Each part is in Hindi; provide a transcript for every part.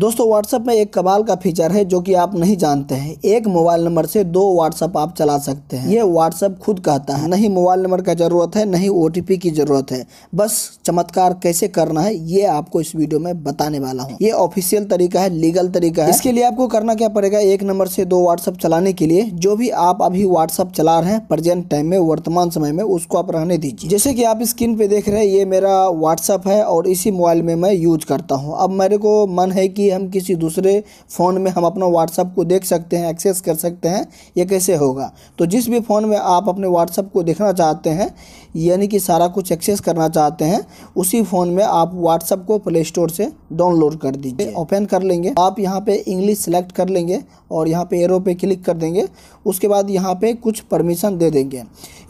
दोस्तों व्हाट्सअप में एक कबाल का फीचर है जो कि आप नहीं जानते हैं एक मोबाइल नंबर से दो व्हाट्सअप आप चला सकते हैं ये व्हाट्सअप खुद कहता है नहीं मोबाइल नंबर का ज़रूरत है नहीं ओ की ज़रूरत है बस चमत्कार कैसे करना है ये आपको इस वीडियो में बताने वाला हूँ ये ऑफिशियल तरीका है लीगल तरीका है इसके लिए आपको करना क्या पड़ेगा एक नंबर से दो व्हाट्सअप चलाने के लिए जो भी आप अभी व्हाट्सअप चला रहे हैं प्रेजेंट टाइम में वर्तमान समय में उसको आप रहने दीजिए जैसे की आप स्क्रीन पे देख रहे हैं ये मेरा व्हाट्सअप है और इसी मोबाइल में मैं यूज करता हूँ अब मेरे को मन है की ही हम किसी दूसरे फ़ोन में हम अपना व्हाट्सअप को देख सकते हैं एक्सेस कर सकते हैं ये कैसे होगा तो जिस भी फ़ोन में आप अपने व्हाट्सअप को देखना चाहते हैं यानी कि सारा कुछ एक्सेस करना चाहते हैं उसी फ़ोन में आप व्हाट्सअप को प्ले स्टोर से डाउनलोड कर दीजिए ओपन कर लेंगे आप यहाँ पर इंग्लिश सेलेक्ट कर लेंगे और यहाँ पे एरो पे क्लिक कर देंगे उसके बाद यहाँ पर कुछ परमिशन दे देंगे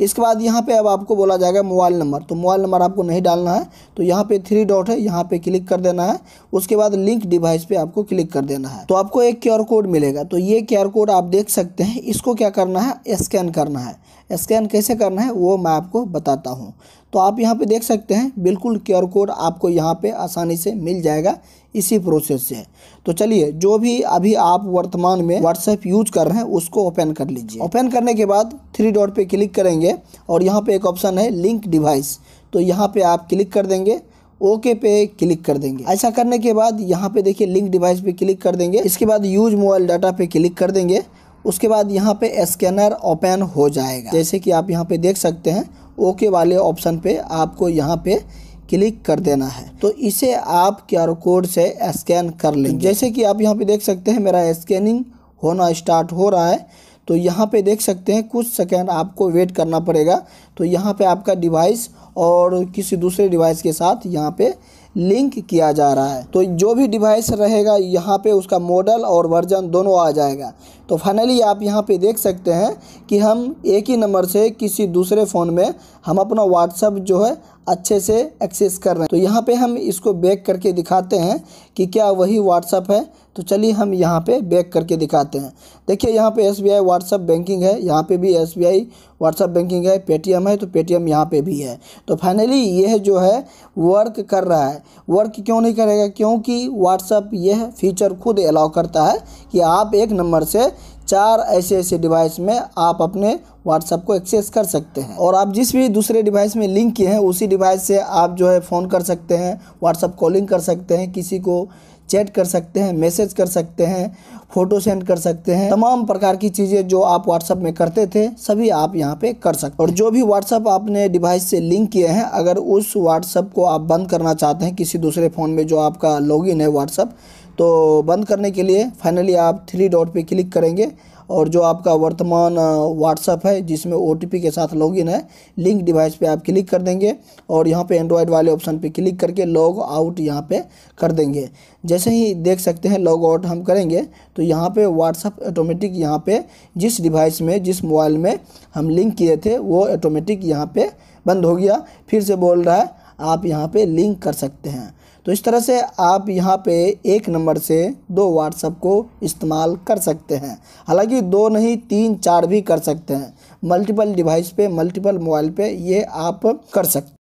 इसके बाद यहाँ पर अब आपको बोला जाएगा मोबाइल नंबर तो मोबाइल नंबर आपको नहीं डालना है तो यहाँ पर थ्री डॉट है यहाँ पर क्लिक कर देना है उसके बाद लिंक डिवाइस पे आपको क्लिक कर देना है तो आपको एक क्यू कोड मिलेगा तो ये क्यू कोड आप देख सकते हैं इसको क्या करना है स्कैन करना है स्कैन कैसे करना है वो मैं आपको बताता हूँ तो आप यहाँ पे देख सकते हैं बिल्कुल क्यू कोड आपको यहाँ पे आसानी से मिल जाएगा इसी प्रोसेस से तो चलिए जो भी अभी आप वर्तमान में व्हाट्सएप यूज कर रहे हैं उसको ओपन कर लीजिए ओपन करने के बाद थ्री डॉट पे क्लिक करेंगे और यहाँ पे एक ऑप्शन है लिंक डिवाइस तो यहाँ पे आप क्लिक कर देंगे ओके पे क्लिक कर देंगे ऐसा करने के बाद यहाँ पे देखिए लिंक डिवाइस पे क्लिक कर देंगे इसके बाद यूज मोबाइल डाटा पे क्लिक कर देंगे उसके बाद यहाँ पे स्कैनर ओपन हो जाएगा जैसे कि आप यहाँ पे देख सकते हैं ओके वाले ऑप्शन पे आपको यहाँ पे क्लिक कर देना है तो इसे आप क्यू कोड से स्कैन कर लेंगे जैसे कि आप यहाँ पे देख सकते हैं मेरा स्कैनिंग होना स्टार्ट हो रहा है तो यहाँ पे देख सकते हैं कुछ सेकेंड आपको वेट करना पड़ेगा तो यहाँ पे आपका डिवाइस और किसी दूसरे डिवाइस के साथ यहाँ पे लिंक किया जा रहा है तो जो भी डिवाइस रहेगा यहाँ पे उसका मॉडल और वर्जन दोनों आ जाएगा तो फाइनली आप यहाँ पे देख सकते हैं कि हम एक ही नंबर से किसी दूसरे फ़ोन में हम अपना व्हाट्सअप जो है अच्छे से एक्सेस कर रहे हैं तो यहाँ पे हम इसको बैक करके दिखाते हैं कि क्या वही व्हाट्सअप है तो चलिए हम यहाँ पे बैक करके दिखाते हैं देखिए यहाँ पे S B I WhatsApp banking है यहाँ पे भी S B I WhatsApp banking है पेटीएम है तो पेटीएम यहाँ पे भी है तो फाइनली यह जो है वर्क कर रहा है वर्क क्यों नहीं करेगा क्योंकि व्हाट्सअप यह फीचर खुद अलाउ करता है कि आप एक नंबर से चार ऐसे ऐसे डिवाइस में आप अपने व्हाट्सअप को एक्सेस कर सकते हैं और आप जिस भी दूसरे डिवाइस में लिंक किए हैं उसी डिवाइस से आप जो है फ़ोन कर सकते हैं व्हाट्सअप कॉलिंग कर सकते हैं किसी को चैट कर सकते हैं मैसेज कर सकते हैं फ़ोटो सेंड कर सकते हैं तमाम प्रकार की चीज़ें जो आप व्हाट्सअप में करते थे सभी आप यहाँ पे कर सकते और जो भी व्हाट्सअप आपने डिवाइस से लिंक किए हैं अगर उस व्हाट्सअप को आप बंद करना चाहते हैं किसी दूसरे फ़ोन में जो आपका लॉगिन है व्हाट्सअप तो बंद करने के लिए फाइनली आप थ्री डॉट पर क्लिक करेंगे और जो आपका वर्तमान व्हाट्सअप है जिसमें ओ के साथ लॉगिन है लिंक डिवाइस पे आप क्लिक कर देंगे और यहाँ पे एंड्रॉयड वाले ऑप्शन पे क्लिक करके लॉग आउट यहाँ पे कर देंगे जैसे ही देख सकते हैं लॉग आउट हम करेंगे तो यहाँ पे व्हाट्सअप ऑटोमेटिक यहाँ पे जिस डिवाइस में जिस मोबाइल में हम लिंक किए थे वो ऑटोमेटिक यहाँ पे बंद हो गया फिर से बोल रहा है आप यहाँ पे लिंक कर सकते हैं तो इस तरह से आप यहाँ पे एक नंबर से दो व्हाट्सअप को इस्तेमाल कर सकते हैं हालांकि दो नहीं तीन चार भी कर सकते हैं मल्टीपल डिवाइस पे मल्टीपल मोबाइल पे ये आप कर सकते